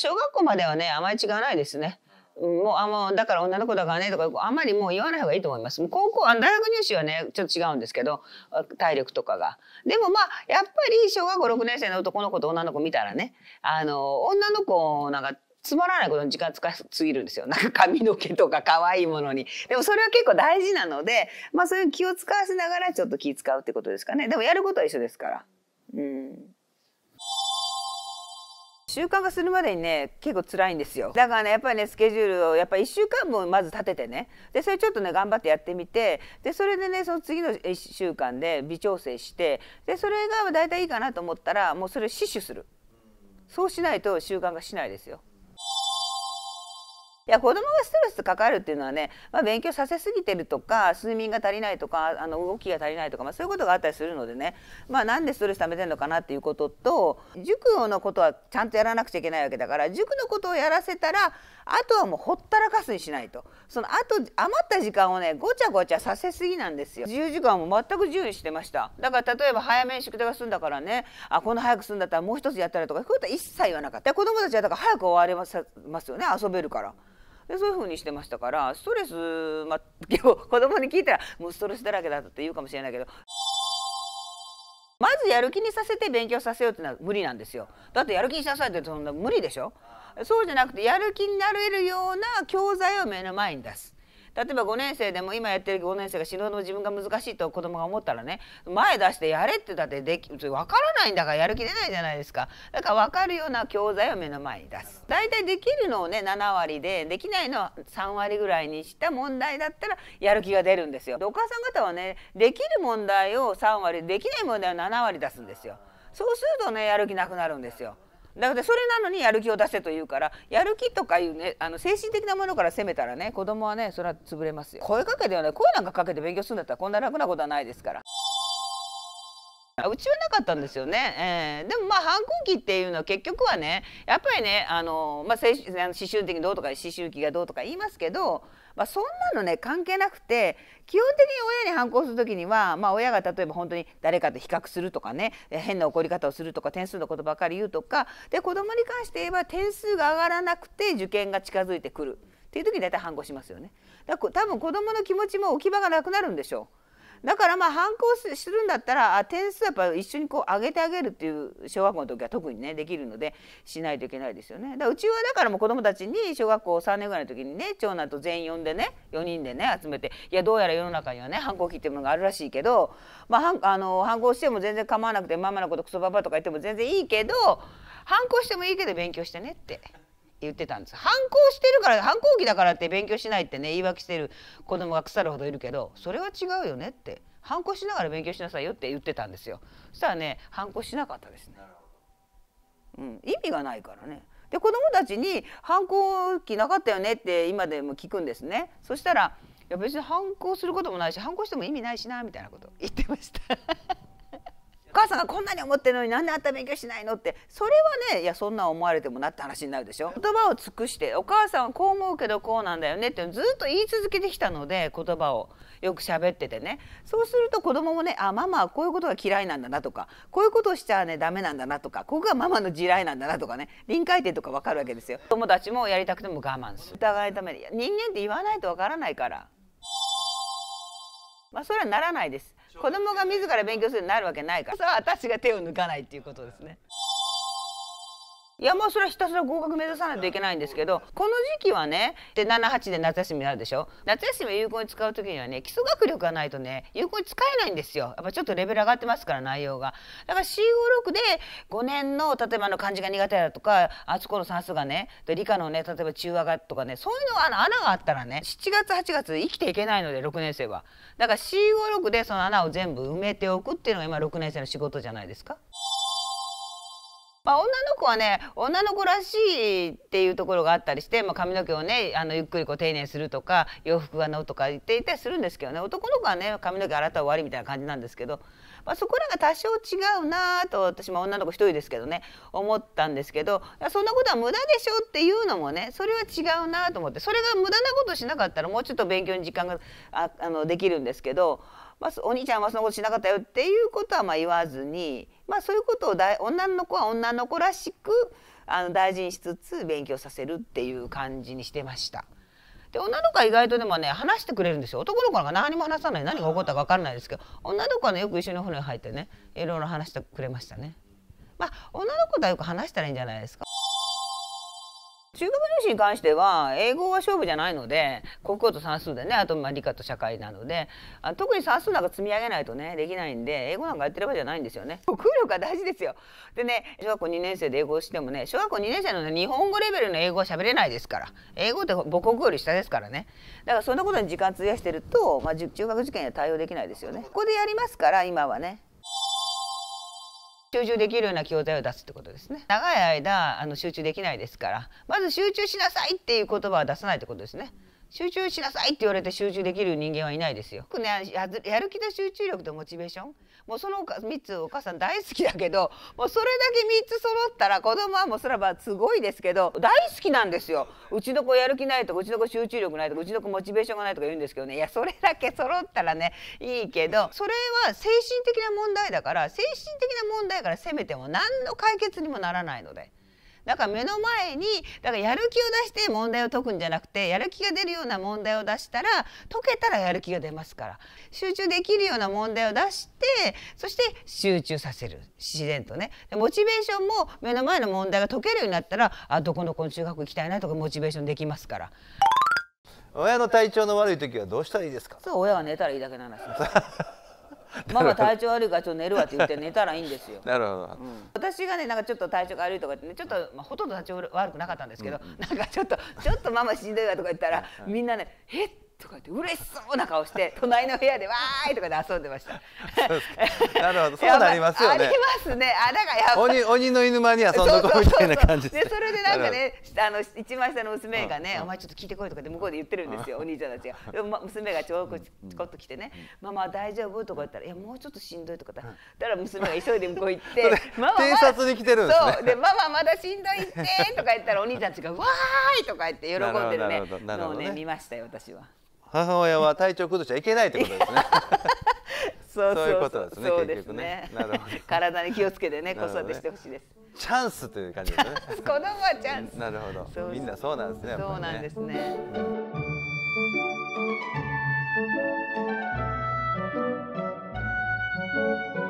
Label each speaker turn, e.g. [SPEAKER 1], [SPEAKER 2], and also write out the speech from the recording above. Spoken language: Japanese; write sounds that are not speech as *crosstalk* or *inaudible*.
[SPEAKER 1] 小学校まではねあまり違わないですね。もうあもうだから女の子だからねとかあんまりもう言わない方がいいと思います。高校あ大学入試はねちょっと違うんですけど体力とかが。でもまあやっぱり小学校6年生の男の子と女の子見たらねあの女の子なんかつまらないことに時間ついすぎるんですよ。なんか髪の毛とか可愛いものに。でもそれは結構大事なので、まあそういう気を使わせながらちょっと気使うってことですかね。でもやることは一緒ですから。うん。習慣化するまでにね結構辛いんですよだからねやっぱりねスケジュールをやっぱ1週間分まず立ててねでそれちょっとね頑張ってやってみてでそれでねその次の1週間で微調整してでそれが大体いいかなと思ったらもうそれを死守するそうしないと習慣化しないですよ。いや子供がストレスかかるっていうのはね、まあ、勉強させすぎてるとか睡眠が足りないとかあの動きが足りないとか、まあ、そういうことがあったりするのでね、まあ、なんでストレス溜めてるのかなっていうことと塾のことはちゃんとやらなくちゃいけないわけだから塾のことをやらせたらあとはもうほったらかすにしないとそのあと余った時間をねごちゃごちゃさせすぎなんですよ10時間も全く自由にしてましただから例えば早めに宿題が済んだからねあこの早く済んだったらもう一つやったらとかそういうことは一切言わなかった子供たちはだから早く終われますよね遊べるから。でそういうふうにしてましたからストレス、まあ、結 *laughs* 構子供に聞いたらもうストレスだらけだっって言うかもしれないけど。まずやる気にさせて勉強させようってのは無理なんですよ。だってやる気にしなさいってそんな無理でしょそうじゃなくてやる気になれるような教材を目の前に出す。例えば5年生でも今やってる5年生が死ぬほど自分が難しいと子供が思ったらね前出してやれってだってでき分からないんだからやる気出ないじゃないですかだから分かるような教材を目の前に出す大体できるのをね7割でできないのは3割ぐらいにした問題だったらやる気が出るんですよでお母さん方はねできる問題を3割できない問題を7割出すんですよそうするとねやる気なくなるんですよだからそれなのにやる気を出せというからやる気とかいうねあの精神的なものから攻めたらね子供はねそれは潰れますよ声かけではね声なんかかけて勉強するんだったらこんな楽なことはないですから。うちはなかったんですよね、えー、でもまあ反抗期っていうのは結局はねやっぱりねあの、まあ、青春思春期どうとか思春期がどうとか言いますけど、まあ、そんなのね関係なくて基本的に親に反抗する時には、まあ、親が例えば本当に誰かと比較するとかね変な怒り方をするとか点数のことばかり言うとかで子どもに関して言えば点数が上がらなくて受験が近づいてくるっていう時に大体反抗しますよね。だから多分子供の気持ちも置き場がなくなるんでしょう。だからまあ反抗するんだったらあ点数やっぱ一緒にこう上げてあげるっていう小学校の時は特にねできるのでしないといけないですよね。だうちはだからもう子どもたちに小学校3年ぐらいの時にね長男と全員呼んでね4人でね集めていやどうやら世の中にはね反抗期っていうものがあるらしいけど、まあ、あの反抗しても全然構わなくてママのことクソババとか言っても全然いいけど反抗してもいいけど勉強してねって。言ってたんです反抗してるから反抗期だからって勉強しないってね言い訳してる子供が腐るほどいるけどそれは違うよねって反抗しながら勉強しなさいよって言ってたんですよそしたらね反抗しなかったですね、うん、意味がないからねで子供たちに反抗期なかったよねって今でも聞くんですねそしたらいや別に反抗することもないし反抗しても意味ないしなみたいなこと言ってました母さんがこんなに思ってるのになんであんた勉強しないのってそれはねいやそんな思われてもなって話になるでしょ言葉を尽くしてお母さんはこう思うけどこうなんだよねってずっと言い続けてきたので言葉をよく喋っててねそうすると子供もねあママはこういうことが嫌いなんだなとかこういうことをしちゃねダメなんだなとかここがママの地雷なんだなとかね臨界点とかわかるわけですよ友達もやりたくても我慢する疑いために人間って言わないとわからないからまあそれはならないです子供が自ら勉強するようになるわけないからそれは私が手を抜かないっていうことですね。いやもうそれはひたすら合格目指さないといけないんですけどこの時期はねで78で夏休みになるでしょ夏休み有効に使う時にはね基礎学力がないとね有効に使えないんですよやっぱちょっとレベル上がってますから内容がだから C56 で5年の例えばの漢字が苦手だとかあそこの算数がね理科のね例えば中和がとかねそういうの穴があったらね7月8月生きていけないので6年生はだから C56 でその穴を全部埋めておくっていうのが今6年生の仕事じゃないですか。まあ、女の子はね女の子らしいっていうところがあったりして、まあ、髪の毛をねあのゆっくりこう丁寧にするとか洋服がのとか言っていたりするんですけどね男の子はね髪の毛洗ったら終わりみたいな感じなんですけど、まあ、そこらが多少違うなと私も女の子一人ですけどね思ったんですけどそんなことは無駄でしょっていうのもねそれは違うなと思ってそれが無駄なことしなかったらもうちょっと勉強に時間がああのできるんですけど、まあ、お兄ちゃんはそんなことしなかったよっていうことはまあ言わずに。まあ、そういうことをだ女の子は女の子らしくあの大事にしつつ勉強させるっていう感じにしてました。で女の子は意外とでもね話してくれるんですよ男の子が何も話さない何が起こったか分からないですけど女の子はねよく一緒にお風呂に入ってねいろいろ話してくれましたね。まあ女の子とはよく話したらいいんじゃないですか。中学入試に関しては英語は勝負じゃないので国語と算数でねあとまあ理科と社会なのであ特に算数なんか積み上げないとねできないんで英語なんかやってるばじゃないんですよね。国力が大事ですよでね小学校2年生で英語をしてもね小学校2年生の、ね、日本語レベルの英語は喋れないですから英語って母国語より下ですからねだからそんなことに時間費やしてると、まあ、中学受験には対応できないですよね。ここでやりますから今はね集中できるような教材を出すってことですね長い間あの集中できないですからまず集中しなさいっていう言葉は出さないってことですね、集中しなさいって言われて集中できる人間はいないですよ。ね、やる気と集中力とモチベーションもうその3つお母さん大好きだけどもうそれだけ3つ揃ったら子供はもうそれはすごいですけど大好きなんですよ。うちの子やる気ないとかうちの子集中力ないとかうちの子モチベーションがないとか言うんですけどねいやそれだけ揃ったらねいいけどそれは精神的な問題だから精神的な問題から責めても何の解決にもならないので。だから目の前にだからやる気を出して問題を解くんじゃなくてやる気が出るような問題を出したら解けたらやる気が出ますから集中できるような問題を出してそして集中させる自然とねモチベーションも目の前の問題が解けるようになったらあどこのこの中学行きたいなとかモチベーションできますから。親の体調の悪い時はどうしたらいいですか。そう、親は寝たらいいだけの話。*laughs*「ママ体調悪いからちょっと寝るわ」って言って寝たらいいんですよ。*laughs* なるほど、うん、私がねなんかちょっと体調が悪いとかって、ね、ちょっと、まあ、ほとんど体調悪くなかったんですけど、うん、なんかちょっと「ちょっとママしんどいわ」とか言ったら、みんなね「えっ?」とかって嬉しそうな顔して *laughs* 隣の部屋でわーいとかで遊んでました。なるほど、*laughs* そうなりますよね。ありますね。あだからやっぱ鬼鬼の犬間に遊んどこみたいな感じで。それでなんかね、あの一番下の娘がね、お前ちょっと聞いてこいとかで向こうで言ってるんですよ、お兄ちゃんたちが。でも娘がちょこちょっと来てね、ママ大丈夫とか言ったらいやもうちょっとしんどいとかだ。だから娘が急いで向こう行って、ママ偵察に来てるんですね。そう、でママまだしんどいってとか言ったらお兄ちゃんたちがわーいとか言って喜んでるね、のをね見ましたよ私は。母親は体調崩しちゃいけないってことですね。*laughs* そうそういうことですね。そうですね。なるほど。体に気をつけてね、子育てしてほしいです。チャンスという感じですね。*laughs* 子供はチャンス。なるほど。みんなそうなんですね。そうなんですね。うん